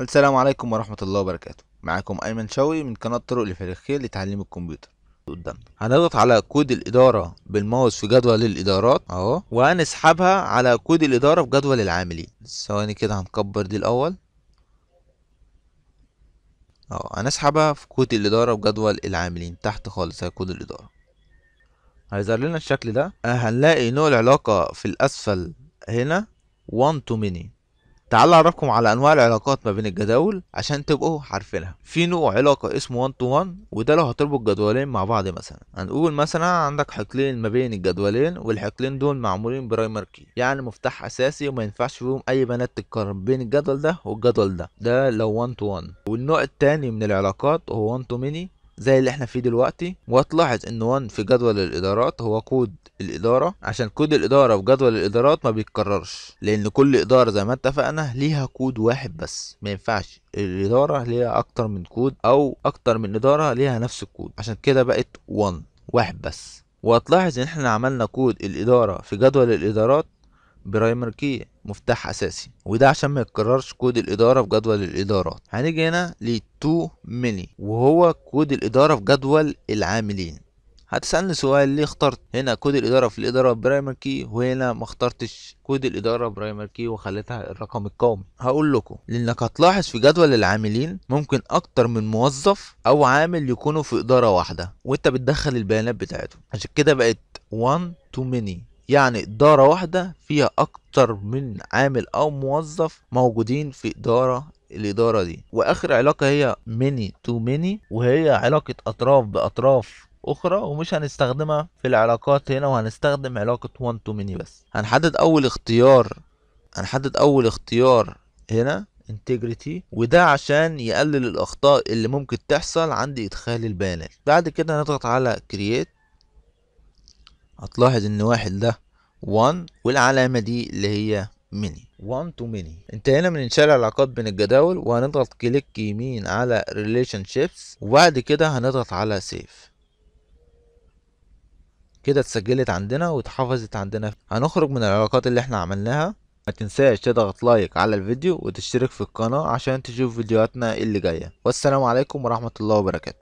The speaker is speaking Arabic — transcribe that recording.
السلام عليكم ورحمة الله وبركاته معاكم أيمن شوقي من قناة طرق خير لتعليم الكمبيوتر قدام هنضغط على كود الإدارة بالماوس في جدول الإدارات أهو وهنسحبها على كود الإدارة في جدول العاملين ثواني كده هنكبر دي الأول أهو هنسحبها في كود الإدارة في جدول العاملين تحت خالص هي كود الإدارة هيظهر لنا الشكل ده هنلاقي نوع العلاقة في الأسفل هنا 1 to many تعال اعرفكم على انواع العلاقات ما بين الجداول عشان تبقوا عارفينها في نوع علاقه اسمه 1 تو 1 وده لو هتربط جدولين مع بعض مثلا هنقول مثلا عندك حقلين ما بين الجدولين والحقلين دول معمولين برايمر كي يعني مفتاح اساسي وما ينفعش فيهم اي بنات تتكرر بين الجدول ده والجدول ده ده لو 1 تو 1 والنوع التاني من العلاقات هو 1 تو ميني زي اللي احنا فيه دلوقتي وهتلاحظ ان 1 في جدول الادارات هو كود الاداره عشان كود الاداره في جدول الادارات ما بيتكررش لان كل اداره زي ما اتفقنا ليها كود واحد بس ما ينفعش الاداره ليها اكتر من كود او اكتر من اداره ليها نفس الكود عشان كده بقت 1 واحد بس وهتلاحظ ان احنا عملنا كود الاداره في جدول الادارات برايمر كي مفتاح اساسي وده عشان ما يتكررش كود الاداره في جدول الادارات هنيجي هنا ل 2 ملي وهو كود الاداره في جدول العاملين هتسألني سؤال ليه اخترت هنا كود الإدارة في الإدارة برايمر كي وهنا ما اخترتش كود الإدارة برايمر كي وخليتها الرقم القومي هقول لكم لأنك هتلاحظ في جدول العاملين ممكن أكتر من موظف أو عامل يكونوا في إدارة واحدة وأنت بتدخل البيانات بتاعتهم عشان كده بقت 1 تو ميني يعني إدارة واحدة فيها أكتر من عامل أو موظف موجودين في إدارة الإدارة دي وآخر علاقة هي ميني تو ميني وهي علاقة أطراف بأطراف أخرى ومش هنستخدمها في العلاقات هنا وهنستخدم علاقة وان تو ميني بس هنحدد أول اختيار هنحدد أول اختيار هنا integrity وده عشان يقلل الأخطاء اللي ممكن تحصل عند إدخال البيانات بعد كده نضغط على create هتلاحظ ان واحد ده 1 والعلامة دي اللي هي ميني 1 تو ميني انتهينا من انشاء العلاقات بين الجداول وهنضغط كليك يمين على ريليشن شيبس وبعد كده هنضغط على سيف كده اتسجلت عندنا واتحفظت عندنا هنخرج من العلاقات اللي احنا عملناها ما تنساش تضغط لايك على الفيديو وتشترك في القناة عشان تشوف فيديوهاتنا اللي جاية والسلام عليكم ورحمة الله وبركاته